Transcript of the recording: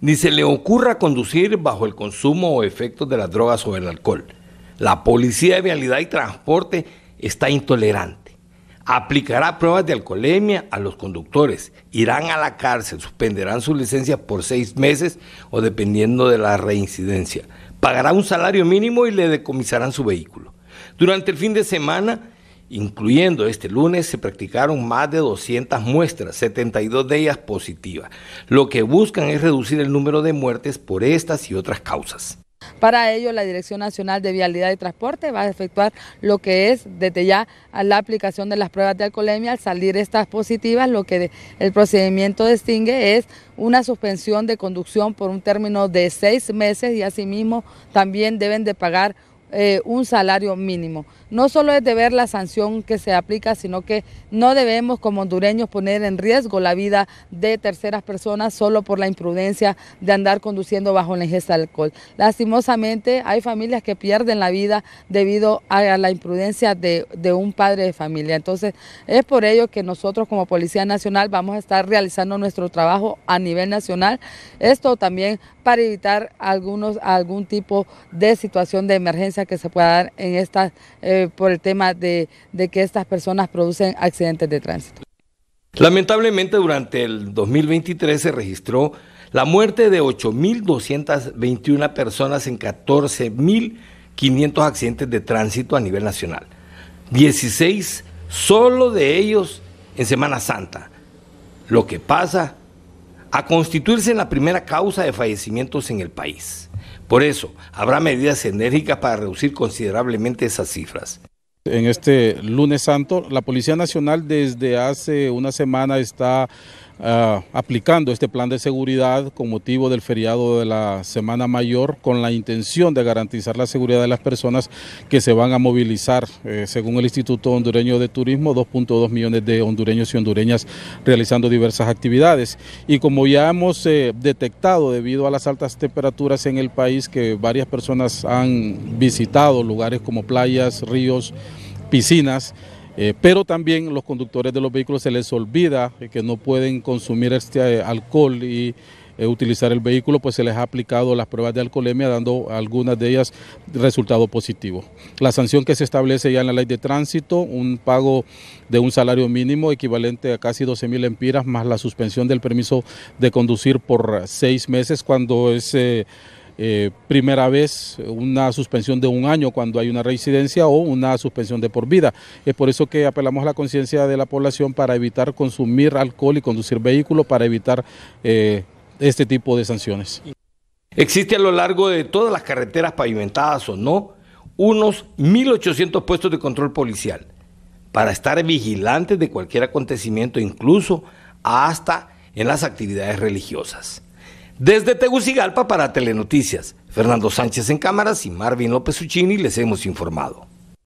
Ni se le ocurra conducir bajo el consumo o efectos de las drogas o el alcohol. La Policía de Vialidad y Transporte está intolerante. Aplicará pruebas de alcoholemia a los conductores. Irán a la cárcel, suspenderán su licencia por seis meses o dependiendo de la reincidencia. Pagará un salario mínimo y le decomisarán su vehículo. Durante el fin de semana Incluyendo este lunes, se practicaron más de 200 muestras, 72 de ellas positivas. Lo que buscan es reducir el número de muertes por estas y otras causas. Para ello, la Dirección Nacional de Vialidad y Transporte va a efectuar lo que es desde ya la aplicación de las pruebas de alcoholemia. Al salir estas positivas, lo que el procedimiento distingue es una suspensión de conducción por un término de seis meses y asimismo también deben de pagar eh, un salario mínimo no solo es de ver la sanción que se aplica, sino que no debemos como hondureños poner en riesgo la vida de terceras personas solo por la imprudencia de andar conduciendo bajo la ingesta de alcohol. Lastimosamente hay familias que pierden la vida debido a la imprudencia de, un padre de familia. Entonces es por ello que nosotros como Policía Nacional vamos a estar realizando nuestro trabajo a nivel nacional. Esto también para evitar algunos, algún tipo de situación de emergencia que se pueda dar en estas... Eh, eh, por el tema de, de que estas personas producen accidentes de tránsito. Lamentablemente durante el 2023 se registró la muerte de 8.221 personas en 14.500 accidentes de tránsito a nivel nacional. 16 solo de ellos en Semana Santa. Lo que pasa a constituirse en la primera causa de fallecimientos en el país. Por eso, habrá medidas enérgicas para reducir considerablemente esas cifras. En este lunes santo, la Policía Nacional desde hace una semana está Ah, aplicando este plan de seguridad con motivo del feriado de la Semana Mayor con la intención de garantizar la seguridad de las personas que se van a movilizar. Eh, según el Instituto Hondureño de Turismo, 2.2 millones de hondureños y hondureñas realizando diversas actividades. Y como ya hemos eh, detectado debido a las altas temperaturas en el país que varias personas han visitado lugares como playas, ríos, piscinas, eh, pero también los conductores de los vehículos se les olvida que no pueden consumir este eh, alcohol y eh, utilizar el vehículo, pues se les ha aplicado las pruebas de alcoholemia, dando algunas de ellas resultado positivo. La sanción que se establece ya en la ley de tránsito, un pago de un salario mínimo equivalente a casi 12.000 mil empiras, más la suspensión del permiso de conducir por seis meses cuando es... Eh, primera vez una suspensión de un año cuando hay una reincidencia o una suspensión de por vida. Es por eso que apelamos a la conciencia de la población para evitar consumir alcohol y conducir vehículo, para evitar eh, este tipo de sanciones. Existe a lo largo de todas las carreteras pavimentadas o no, unos 1.800 puestos de control policial para estar vigilantes de cualquier acontecimiento, incluso hasta en las actividades religiosas. Desde Tegucigalpa para Telenoticias, Fernando Sánchez en cámaras y Marvin López Uccini les hemos informado.